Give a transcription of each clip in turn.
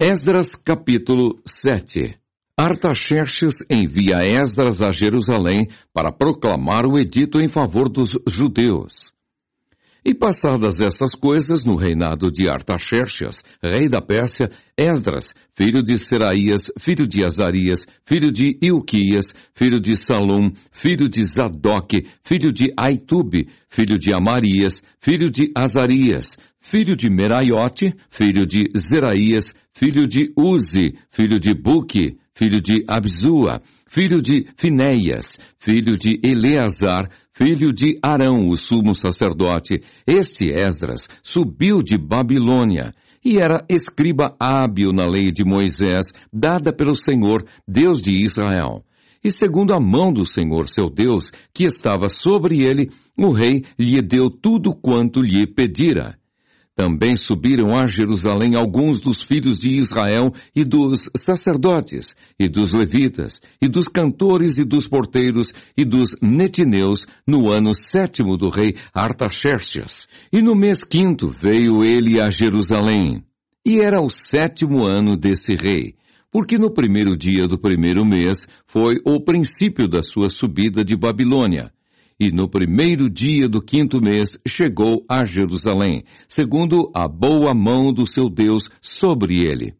Esdras capítulo 7 Artaxerxes envia Esdras a Jerusalém para proclamar o edito em favor dos judeus. E passadas essas coisas, no reinado de Artaxerxes, rei da Pérsia, Esdras, filho de Seraías, filho de Azarias, filho de Ilquias, filho de Salom, filho de Zadok, filho de Aitube, filho de Amarias, filho de Azarias, filho de Meraiote, filho de Zeraías, filho de Uzi, filho de Buque, filho de Abzua, filho de Finéias, filho de Eleazar, filho de Arão, o sumo sacerdote. Este Esdras subiu de Babilônia e era escriba hábil na lei de Moisés, dada pelo Senhor, Deus de Israel. E segundo a mão do Senhor seu Deus, que estava sobre ele, o rei lhe deu tudo quanto lhe pedira. Também subiram a Jerusalém alguns dos filhos de Israel e dos sacerdotes, e dos levitas, e dos cantores e dos porteiros, e dos netineus, no ano sétimo do rei Artaxerxes. E no mês quinto veio ele a Jerusalém. E era o sétimo ano desse rei, porque no primeiro dia do primeiro mês foi o princípio da sua subida de Babilônia, e no primeiro dia do quinto mês chegou a Jerusalém, segundo a boa mão do seu Deus sobre ele.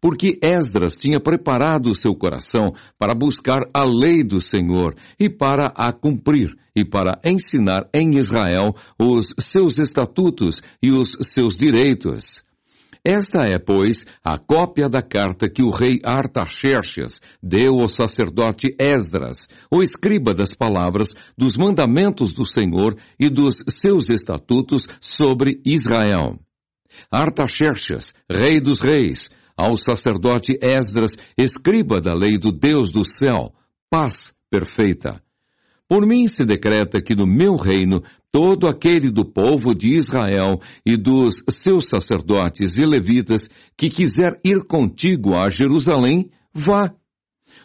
Porque Esdras tinha preparado o seu coração para buscar a lei do Senhor e para a cumprir, e para ensinar em Israel os seus estatutos e os seus direitos. Esta é, pois, a cópia da carta que o rei Artaxerxes deu ao sacerdote Esdras, o escriba das palavras, dos mandamentos do Senhor e dos seus estatutos sobre Israel. Artaxerxes, rei dos reis, ao sacerdote Esdras, escriba da lei do Deus do céu, paz perfeita. Por mim se decreta que no meu reino todo aquele do povo de Israel e dos seus sacerdotes e levitas que quiser ir contigo a Jerusalém, vá.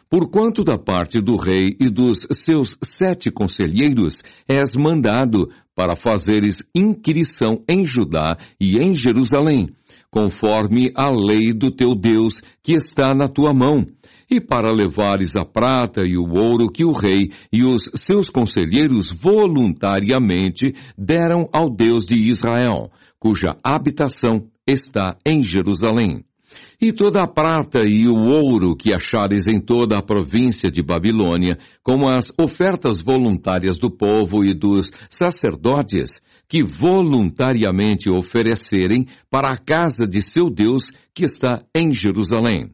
Porquanto da parte do rei e dos seus sete conselheiros és mandado para fazeres inquirição em Judá e em Jerusalém, conforme a lei do teu Deus que está na tua mão e para levares a prata e o ouro que o rei e os seus conselheiros voluntariamente deram ao Deus de Israel, cuja habitação está em Jerusalém. E toda a prata e o ouro que achares em toda a província de Babilônia, como as ofertas voluntárias do povo e dos sacerdotes, que voluntariamente oferecerem para a casa de seu Deus que está em Jerusalém.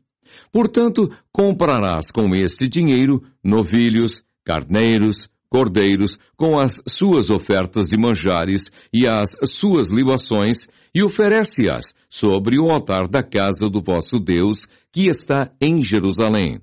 Portanto, comprarás com este dinheiro novilhos, carneiros, cordeiros, com as suas ofertas de manjares e as suas libações, e oferece-as sobre o altar da casa do vosso Deus, que está em Jerusalém.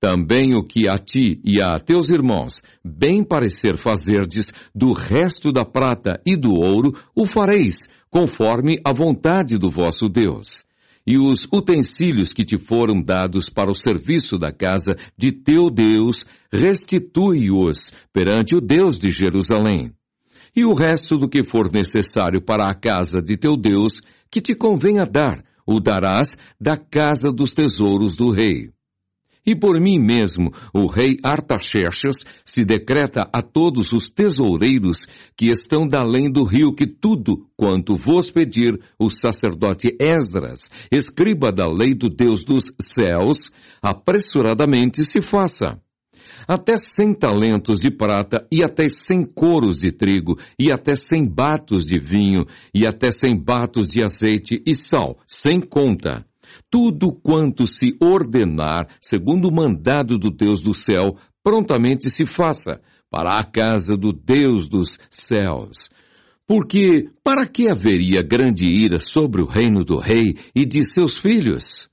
Também o que a ti e a teus irmãos bem parecer fazerdes do resto da prata e do ouro, o fareis, conforme a vontade do vosso Deus e os utensílios que te foram dados para o serviço da casa de teu Deus, restitui-os perante o Deus de Jerusalém. E o resto do que for necessário para a casa de teu Deus, que te convenha dar, o darás da casa dos tesouros do rei. E por mim mesmo, o rei Artaxerxes se decreta a todos os tesoureiros que estão da além do rio que tudo quanto vos pedir o sacerdote Esdras, escriba da lei do Deus dos céus, apressuradamente se faça. Até cem talentos de prata, e até cem coros de trigo, e até cem batos de vinho, e até cem batos de azeite e sal, sem conta tudo quanto se ordenar, segundo o mandado do Deus do céu, prontamente se faça, para a casa do Deus dos céus. Porque para que haveria grande ira sobre o reino do rei e de seus filhos?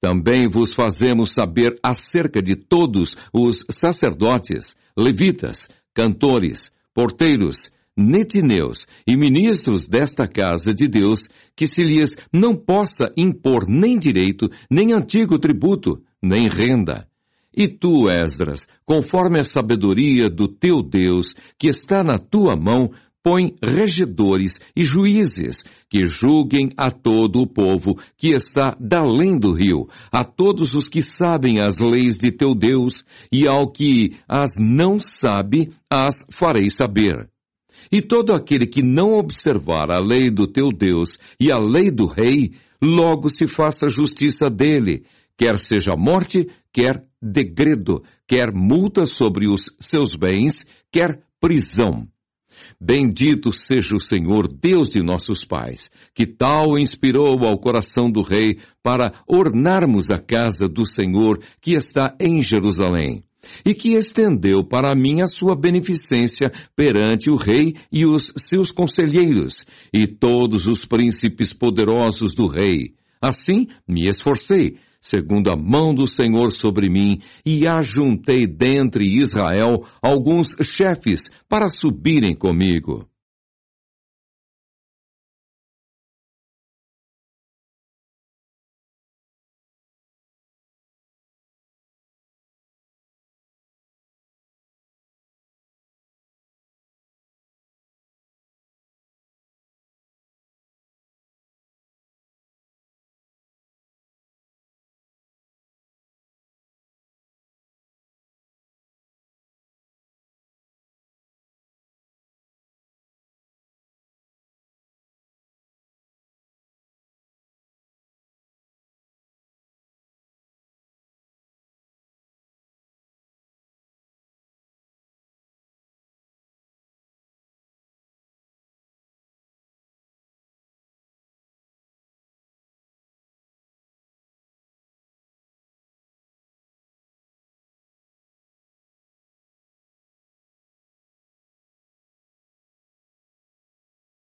Também vos fazemos saber acerca de todos os sacerdotes, levitas, cantores, porteiros, netineus e ministros desta casa de Deus que se lhes não possa impor nem direito, nem antigo tributo, nem renda. E tu, Esdras, conforme a sabedoria do teu Deus, que está na tua mão, põe regedores e juízes que julguem a todo o povo que está além do rio, a todos os que sabem as leis de teu Deus, e ao que as não sabe, as farei saber. E todo aquele que não observar a lei do teu Deus e a lei do rei, logo se faça justiça dele, quer seja morte, quer degredo, quer multa sobre os seus bens, quer prisão. Bendito seja o Senhor, Deus de nossos pais, que tal inspirou ao coração do Rei para ornarmos a casa do Senhor que está em Jerusalém e que estendeu para mim a sua beneficência perante o rei e os seus conselheiros, e todos os príncipes poderosos do rei. Assim me esforcei, segundo a mão do Senhor sobre mim, e ajuntei dentre Israel alguns chefes para subirem comigo.